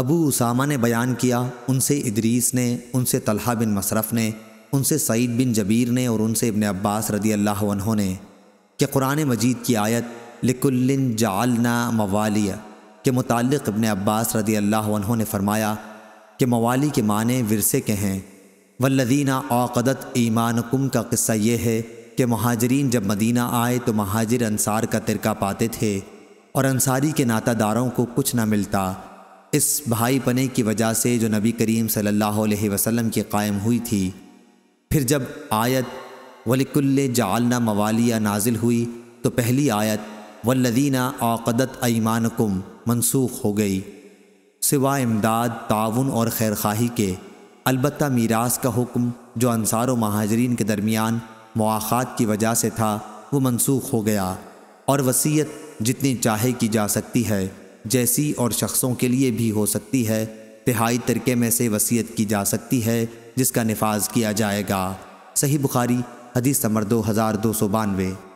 अबू उसामा ने बयान किया उनसे इदरीस ने उनसे तलहा बिन मशरफ ने उनसे सईद बिन जबीर ने और उनसे इबन अब्बास रदी अल्लाह ने कि कुरान मजीद की आयत लिकुल्लिन जालना मवालिया के मुतालिक इबन अब्बास रदी अल्लाह ने फरमाया कि मवाली के माने विरसे के हैं वल्लदीना औक़दत ईमान कुम का किस्सा यह है कि महाजरीन जब मदीना आए तो महाजिर अंसार का तिरका पाते थे और अंसारी के नातादारों को कुछ ना मिलता इस भाई पने की वजह से जो नबी करीम सल्लल्लाहु अलैहि वसल्लम की कायम हुई थी फिर जब आयत वलिकुल्ल जालना मवालिया नाजिल हुई तो पहली आयत वल्लदीना औक़दत ईमान मनसूख हो गई सिवा इमदाद ताउन और खैर खाही के अलबत् मीरास का हुक्म जो अनसार व महाजरीन के दरमियान मवाक़ात की वजह से था वो मनसूख हो गया और वसीयत जितनी चाहे की जा सकती है जैसी और शख्सों के लिए भी हो सकती है तिहाई तरीके में से वसीयत की जा सकती है जिसका नफाज किया जाएगा सही बुखारी हदीस नंबर दो हज़ार दो सौ बानवे